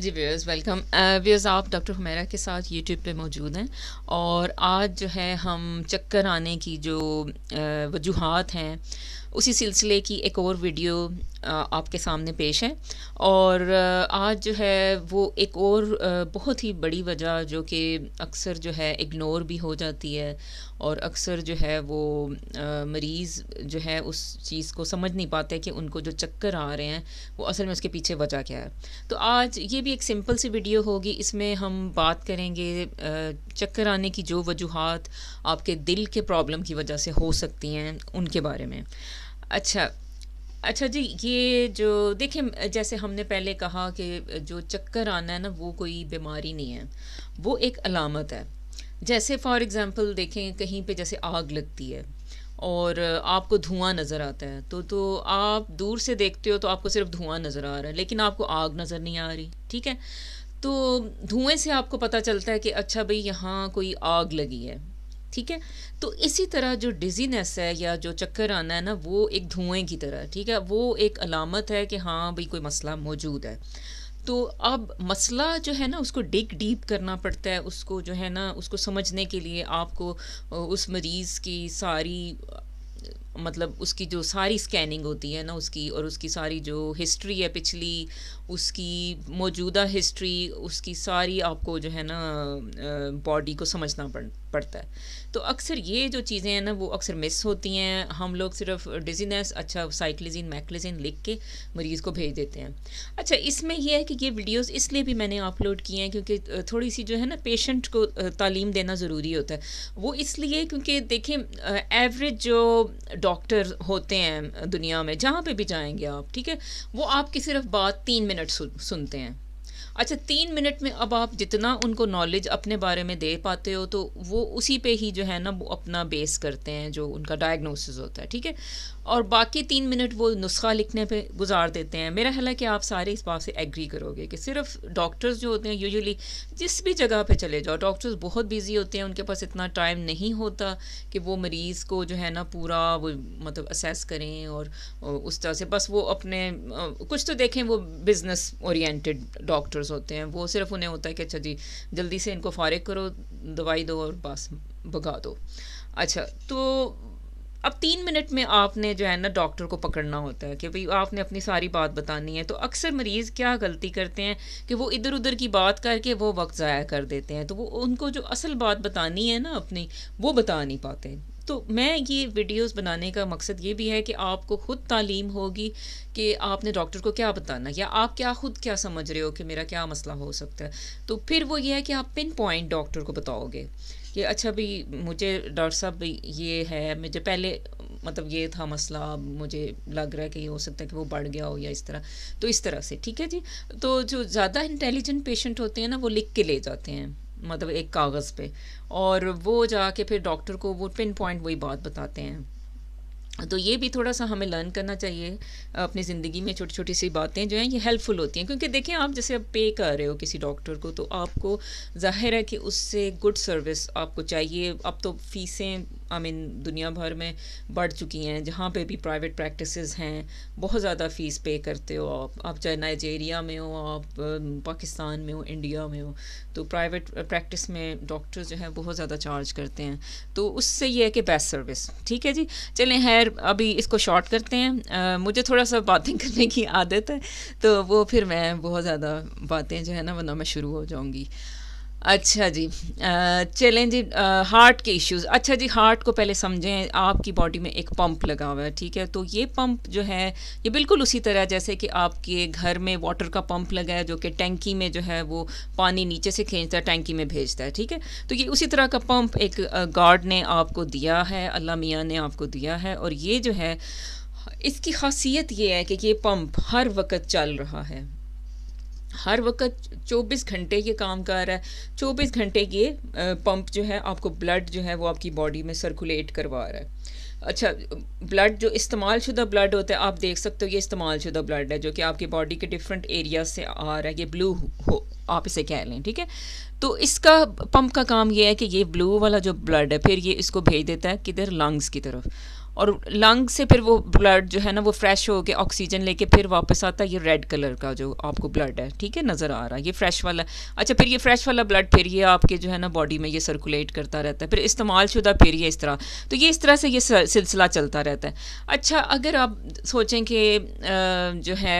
जी viewers welcome viewers आप doctor Humaira के साथ यूट्यूब पे मौजूद हैं और आज जो है हम चक्कर आने की जो uh, वजूहत हैं उसी सिलसिले की एक और वीडियो आपके सामने पेश है और आज जो है वो एक और बहुत ही बड़ी वजह जो कि अक्सर जो है इग्नोर भी हो जाती है और अक्सर जो है वो मरीज़ जो है उस चीज़ को समझ नहीं पाते कि उनको जो चक्कर आ रहे हैं वो असल में उसके पीछे वजह क्या है तो आज ये भी एक सिंपल सी वीडियो होगी इसमें हम बात करेंगे चक्कर आने की जो वजूहत आपके दिल के प्रॉब्लम की वजह से हो सकती हैं उनके बारे में अच्छा अच्छा जी ये जो देखिए जैसे हमने पहले कहा कि जो चक्कर आना है ना वो कोई बीमारी नहीं है वो एक अलामत है जैसे फॉर एग्ज़ाम्पल देखें कहीं पे जैसे आग लगती है और आपको धुआं नज़र आता है तो तो आप दूर से देखते हो तो आपको सिर्फ धुआं नज़र आ रहा है लेकिन आपको आग नज़र नहीं आ रही ठीक है तो धुएं से आपको पता चलता है कि अच्छा भाई यहाँ कोई आग लगी है ठीक है तो इसी तरह जो डिजीनेस है या जो चक्कर आना है ना वो एक धुएं की तरह ठीक है वो एक अलामत है कि हाँ भाई कोई मसला मौजूद है तो अब मसला जो है ना उसको डिग डीप करना पड़ता है उसको जो है ना उसको समझने के लिए आपको उस मरीज़ की सारी मतलब उसकी जो सारी स्कैनिंग होती है ना उसकी और उसकी सारी जो हिस्ट्री है पिछली उसकी मौजूदा हिस्ट्री उसकी सारी आपको जो है ना बॉडी को समझना पड़ पड़ता है तो अक्सर ये जो चीज़ें हैं ना वो अक्सर मिस होती हैं हम लोग सिर्फ डिजीनेस अच्छा साइक्लिजिन मैक्लिजिन लिख के मरीज़ को भेज देते हैं अच्छा इसमें यह है कि ये वीडियोस इसलिए भी मैंने अपलोड किए हैं क्योंकि थोड़ी सी जो है ना पेशेंट को तालीम देना ज़रूरी होता है वो इसलिए क्योंकि देखें एवरेज जो डॉक्टर होते हैं दुनिया में जहाँ पर भी जाएँगे आप ठीक है वो आपकी सिर्फ बात तीन मिनट सुनते हैं अच्छा तीन मिनट में अब आप जितना उनको नॉलेज अपने बारे में दे पाते हो तो वो उसी पे ही जो है ना वो अपना बेस करते हैं जो उनका डायग्नोसिस होता है ठीक है और बाकी तीन मिनट वो नुस्खा लिखने पे गुजार देते हैं मेरा ख्याल है कि आप सारे इस बात से एग्री करोगे कि सिर्फ डॉक्टर्स जो होते हैं यूजुअली जिस भी जगह पे चले जाओ डॉक्टर्स बहुत बिजी होते हैं उनके पास इतना टाइम नहीं होता कि वो मरीज़ को जो है ना पूरा वो मतलब असेस करें और उस तरह से बस वो अपने कुछ तो देखें वो बिज़नेस ओरिएंटेड डॉक्टर डॉक्टर्स होते हैं वो सिर्फ उन्हें होता है कि अच्छा जी जल्दी से इनको फारिग करो दवाई दो और बस भगा दो अच्छा तो अब तीन मिनट में आपने जो है ना डॉक्टर को पकड़ना होता है कि भाई आपने अपनी सारी बात बतानी है तो अक्सर मरीज़ क्या गलती करते हैं कि वो इधर उधर की बात करके वो वक्त ज़ाया कर देते हैं तो वो उनको जो असल बात बतानी है ना अपनी वो बता नहीं पाते तो मैं ये वीडियोस बनाने का मकसद ये भी है कि आपको ख़ुद तालीम होगी कि आपने डॉक्टर को क्या बताना या आप क्या ख़ुद क्या समझ रहे हो कि मेरा क्या मसला हो सकता है तो फिर वो ये है कि आप पिन पॉइंट डॉक्टर को बताओगे कि अच्छा भाई मुझे डॉक्टर साहब ये है मुझे पहले मतलब ये था मसला मुझे लग रहा है कि ये हो सकता है कि वो बढ़ गया हो या इस तरह तो इस तरह से ठीक है जी तो जो ज़्यादा इंटेलिजेंट पेशेंट होते हैं ना वो लिख के ले जाते हैं मतलब एक कागज़ पे और वो जाके फिर डॉक्टर को वो पिन पॉइंट वही बात बताते हैं तो ये भी थोड़ा सा हमें लर्न करना चाहिए अपनी ज़िंदगी में छोटी छोटी सी बातें जो हैं ये हेल्पफुल होती हैं क्योंकि देखें आप जैसे अब पे कर रहे हो किसी डॉक्टर को तो आपको जाहिर है कि उससे गुड सर्विस आपको चाहिए अब तो फीसें आई मीन दुनिया भर में बढ़ चुकी हैं जहाँ पे भी प्राइवेट प्रैक्टिस हैं बहुत ज़्यादा फ़ीस पे करते हो आप आप चाहे नाइजेरिया में हो आप पाकिस्तान में हो इंडिया में हो तो प्राइवेट प्रैक्टिस में डॉक्टर जो हैं बहुत ज़्यादा चार्ज करते हैं तो उससे ये है कि बेस्ट सर्विस ठीक है जी चलें खैर अभी इसको शॉर्ट करते हैं मुझे थोड़ा सा बातें करने की आदत है तो वो फिर मैं बहुत ज़्यादा बातें जो है ना वरना मैं शुरू हो जाऊँगी अच्छा जी चलें जी हार्ट के इश्यूज अच्छा जी हार्ट को पहले समझें आपकी बॉडी में एक पंप लगा हुआ है ठीक है तो ये पंप जो है ये बिल्कुल उसी तरह जैसे कि आपके घर में वाटर का पंप लगा है जो कि टैंकी में जो है वो पानी नीचे से खींचता है टैंकी में भेजता है ठीक है तो ये उसी तरह का पंप एक गार्ड ने आपको दिया है अल्लाह मियाँ ने आपको दिया है और ये जो है इसकी खासियत ये है कि ये पंप हर वक्त चल रहा है हर वक्त 24 घंटे ये काम कर रहा है 24 घंटे ये पंप जो है आपको ब्लड जो है वो आपकी बॉडी में सर्कुलेट करवा रहा है अच्छा ब्लड जो इस्तेमाल शुदा ब्लड होता है आप देख सकते हो ये इस्तेमाल शुदा ब्लड है जो कि आपकी बॉडी के डिफरेंट एरिया से आ रहा है ये ब्लू हो आप इसे कह लें ठीक है तो इसका पंप का काम ये है कि ये ब्लू वाला जो ब्लड है फिर ये इसको भेज देता है किधर लंग्स की तरफ और लंग से फिर वो ब्लड जो है ना वो फ्रेश के ऑक्सीजन लेके फिर वापस आता है ये रेड कलर का जो आपको ब्लड है ठीक है नज़र आ रहा है ये फ्रेश वाला अच्छा फिर ये फ्रेश वाला ब्लड फिर ये आपके जो है ना बॉडी में ये सर्कुलेट करता रहता है फिर इस्तेमाल शुदा फिर ये इस तरह तो ये इस तरह से ये सिलसिला चलता रहता है अच्छा अगर आप सोचें कि जो है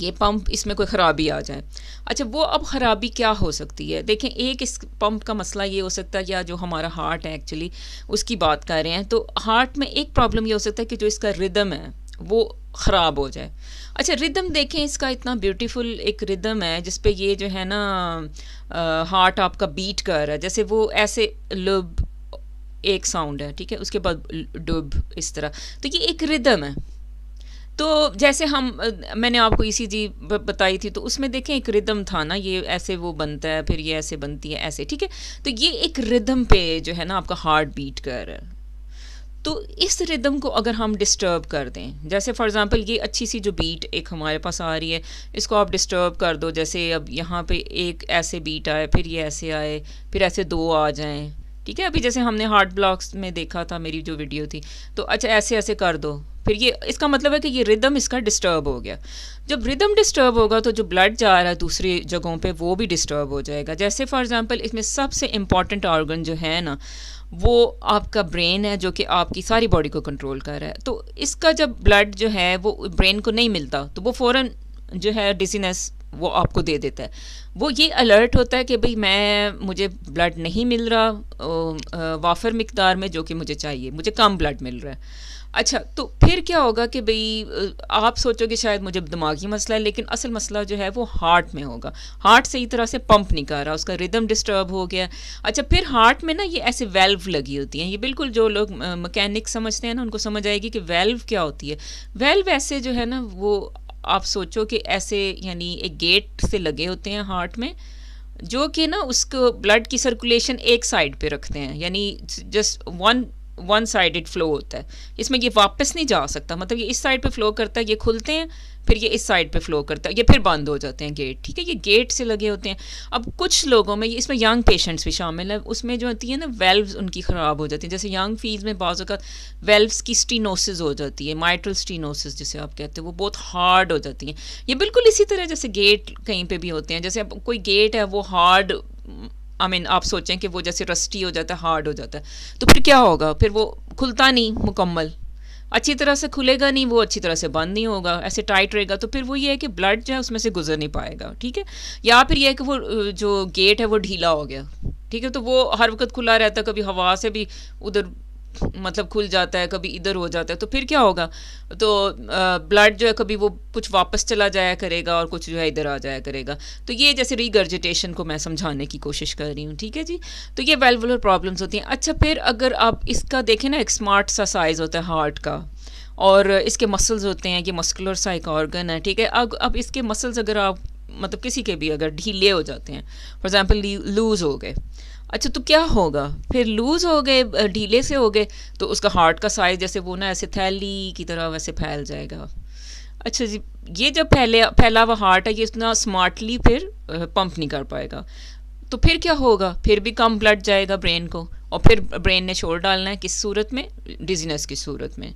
ये पंप इसमें कोई ख़राबी आ जाए अच्छा वो अब ख़राबी क्या हो सकती है देखें एक इस पंप का मसला ये हो सकता है या जो हमारा हार्ट है एक्चुअली उसकी बात कर रहे हैं तो हार्ट में एक प्रॉब्लम ये हो सकता है कि जो इसका रिदम है वो ख़राब हो जाए अच्छा रिदम देखें इसका इतना ब्यूटीफुल एक रिदम है जिस पे ये जो है ना हार्ट आपका बीट कर रहा है जैसे वो ऐसे लुब एक साउंड है ठीक है उसके बाद डुब इस तरह तो ये एक रिदम है तो जैसे हम मैंने आपको ई बताई थी तो उसमें देखें एक रिदम था ना ये ऐसे वो बनता है फिर ये ऐसे बनती है ऐसे ठीक है तो ये एक रिदम पे जो है ना आपका हार्ट बीट कर रहा है तो इस रिदम को अगर हम डिस्टर्ब कर दें जैसे फॉर एग्जांपल ये अच्छी सी जो बीट एक हमारे पास आ रही है इसको आप डिस्टर्ब कर दो जैसे अब यहाँ पे एक ऐसे बीट आए फिर ये ऐसे आए फिर ऐसे दो आ जाएं ठीक है अभी जैसे हमने हार्ट ब्लॉक्स में देखा था मेरी जो वीडियो थी तो अच्छा ऐसे ऐसे कर दो फिर ये इसका मतलब है कि ये रिदम इसका डिस्टर्ब हो गया जब रिदम डिस्टर्ब होगा तो जो ब्लड जा रहा है दूसरी जगहों पे वो भी डिस्टर्ब हो जाएगा जैसे फॉर एग्जांपल इसमें सबसे इम्पॉर्टेंट ऑर्गन जो है ना वो आपका ब्रेन है जो कि आपकी सारी बॉडी को कंट्रोल कर रहा है तो इसका जब ब्लड जो है वो ब्रेन को नहीं मिलता तो वो फ़ौर जो है डिजीनेस वो आपको दे देता है वो ये अलर्ट होता है कि भाई मैं मुझे ब्लड नहीं मिल रहा वाफर मकदार में जो कि मुझे चाहिए मुझे कम ब्लड मिल रहा है अच्छा तो फिर क्या होगा कि भाई आप सोचोगे शायद मुझे दिमागी मसला है लेकिन असल मसला जो है वो हार्ट में होगा हार्ट सही तरह से पंप नहीं कर रहा उसका रिदम डिस्टर्ब हो गया अच्छा फिर हार्ट में ना ये ऐसे वेल्व लगी होती हैं ये बिल्कुल जो लोग मकैनिक समझते हैं ना उनको समझ आएगी कि वेल्व क्या होती है वेल्व ऐसे जो है ना वो आप सोचो कि ऐसे यानी एक गेट से लगे होते हैं हार्ट में जो कि ना उसको ब्लड की सर्कुलेशन एक साइड पे रखते हैं यानी just one one side flow होता है इसमें ये वापस नहीं जा सकता मतलब ये इस साइड पे फ्लो करता है ये खुलते हैं फिर ये इस साइड पे फ्लो करता है ये फिर बंद हो जाते हैं गेट ठीक है ये गेट से लगे होते हैं अब कुछ लोगों में इसमें यंग पेशेंट्स भी शामिल है उसमें जो होती है ना वेल्व्स उनकी ख़राब हो जाती हैं जैसे यंग फीज में बाज़ अवत वेल्व्स की स्टीनोसिस हो जाती है माइट्रल स्टीनोसिस जिसे आप कहते हैं वो बहुत हार्ड हो जाती हैं ये बिल्कुल इसी तरह जैसे गेट कहीं पर भी होते हैं जैसे अब कोई गेट है वो हार्ड आई मीन आप सोचें कि वो जैसे रस्टी हो जाता है हार्ड हो जाता है तो फिर क्या होगा फिर वो खुलता नहीं मुकम्मल अच्छी तरह से खुलेगा नहीं वो अच्छी तरह से बंद नहीं होगा ऐसे टाइट रहेगा तो फिर वो ये है कि ब्लड जो है उसमें से गुजर नहीं पाएगा ठीक है या फिर यह है कि वो जो गेट है वो ढीला हो गया ठीक है तो वो हर वक्त खुला रहता कभी हवा से भी उधर मतलब खुल जाता है कभी इधर हो जाता है तो फिर क्या होगा तो ब्लड जो है कभी वो कुछ वापस चला जाया करेगा और कुछ जो है इधर आ जाया करेगा तो ये जैसे रीगर्जिटेशन को मैं समझाने की कोशिश कर रही हूँ ठीक है जी तो ये वेलवुलर प्रॉब्लम्स होती हैं अच्छा फिर अगर आप इसका देखें ना एक स्मार्ट सा साइज़ होता है हार्ट का और इसके मसल्स होते हैं ये मस्कुलर सा एक ऑर्गन है ठीक है अब अब इसके मसल्स अगर आप मतलब किसी के भी अगर ढीले हो जाते हैं फॉर एग्ज़ाम्पल लूज़ हो गए अच्छा तो क्या होगा फिर लूज़ हो गए ढीले से हो गए तो उसका हार्ट का साइज़ जैसे वो ना ऐसे थैली की तरह वैसे फैल जाएगा अच्छा जी ये जब फैले फैला हुआ हार्ट है ये इतना स्मार्टली फिर पंप नहीं कर पाएगा तो फिर क्या होगा फिर भी कम ब्लड जाएगा ब्रेन को और फिर ब्रेन ने शोर डालना है किस सूरत में डिजीनेस की सूरत में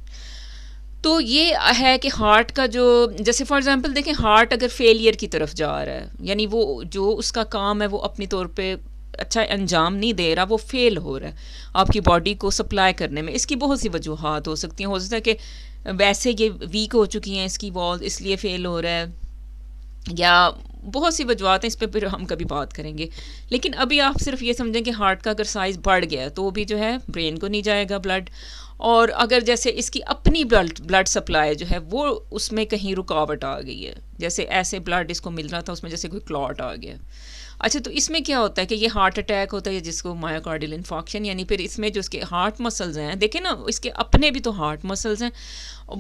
तो ये है कि हार्ट का जो जैसे फॉर एग्जांपल देखें हार्ट अगर फेलियर की तरफ जा रहा है यानी वो जो उसका काम है वो अपनी तौर पे अच्छा अंजाम नहीं दे रहा वो फेल हो रहा है आपकी बॉडी को सप्लाई करने में इसकी बहुत सी वजूहत हो सकती हैं हो सकता है कि वैसे ये वीक हो चुकी हैं इसकी वॉल इसलिए फ़ेल हो रहा है या बहुत सी वजूहत हैं इस पर फिर हम कभी बात करेंगे लेकिन अभी आप सिर्फ ये समझें कि हार्ट का अगर साइज़ बढ़ गया तो वो भी जो है ब्रेन को नहीं जाएगा ब्लड और अगर जैसे इसकी अपनी ब्लड ब्लड सप्लाई जो है वो उसमें कहीं रुकावट आ गई है जैसे ऐसे ब्लड इसको मिल रहा था उसमें जैसे कोई क्लॉट आ गया अच्छा तो इसमें क्या होता है कि ये हार्ट अटैक होता है जिसको मायोकार्डियल इन्फॉक्शन यानी फिर इसमें जो उसके हार्ट मसल्स हैं देखें ना इसके अपने भी तो हार्ट मसल्स हैं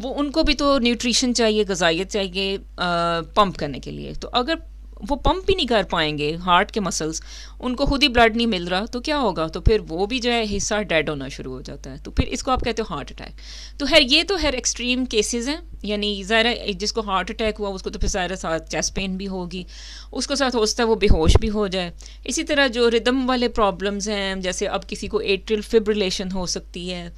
वो उनको भी तो न्यूट्रिशन चाहिए गजाइत चाहिए पंप करने के लिए तो अगर वो पंप ही नहीं कर पाएंगे हार्ट के मसल्स उनको खुद ही ब्लड नहीं मिल रहा तो क्या होगा तो फिर वो भी जो है हिस्सा डेड होना शुरू हो जाता है तो फिर इसको आप कहते हो हार्ट अटैक तो खैर ये तो है एक्सट्रीम केसेस हैं यानी ज़ाहिर जिसको हार्ट अटैक हुआ उसको तो फिर ज़ाहिर साथ चेस्ट पेन भी होगी उसको साथ हो सकता है वो बेहोश भी हो जाए इसी तरह जो रिदम वाले प्रॉब्लम्स हैं जैसे अब किसी को एट्रियल फिब्रिलेशन हो सकती है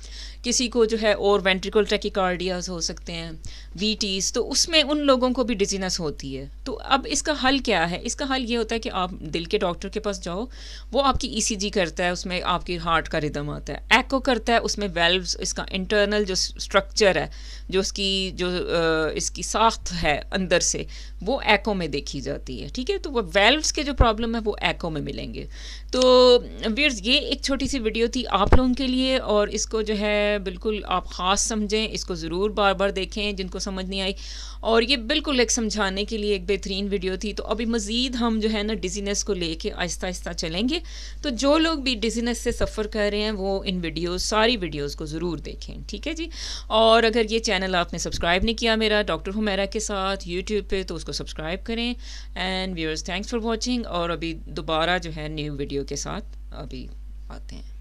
किसी को जो है और वेंट्रिकल ट्रैकिकार्डियाज हो सकते हैं वी तो उसमें उन लोगों को भी डिजीनस होती है तो अब इसका हल क्या है इसका हल ये होता है कि आप दिल के डॉक्टर के पास जाओ वो आपकी ई e करता है उसमें आपकी हार्ट का रिदम आता है एको करता है उसमें वेल्व्स इसका इंटरनल जो स्ट्रक्चर है जो उसकी जो इसकी साख्त है अंदर से वो एको में देखी जाती है ठीक है तो वो वेल्व्स के जो प्रॉब्लम है वो एको में मिलेंगे तो वीर्स ये एक छोटी सी वीडियो थी आप लोगों के लिए और इसको जो है है बिल्कुल आप ख़ास समझें इसको ज़रूर बार बार देखें जिनको समझ नहीं आई और ये बिल्कुल एक समझाने के लिए एक बेहतरीन वीडियो थी तो अभी मज़ीद हम जो है ना डिजीनेस को लेके आहिस्ता आहिस्ता चलेंगे तो जो लोग भी डिजीनेस से सफ़र कर रहे हैं वो इन वीडियोज़ सारी वीडियोज़ को ज़रूर देखें ठीक है जी और अगर ये चैनल आपने सब्सक्राइब नहीं किया मेरा डॉक्टर हुमैरा के साथ यूट्यूब पर तो उसको सब्सक्राइब करें and viewers thanks for watching और अभी दोबारा जो है न्यू वीडियो के साथ अभी आते हैं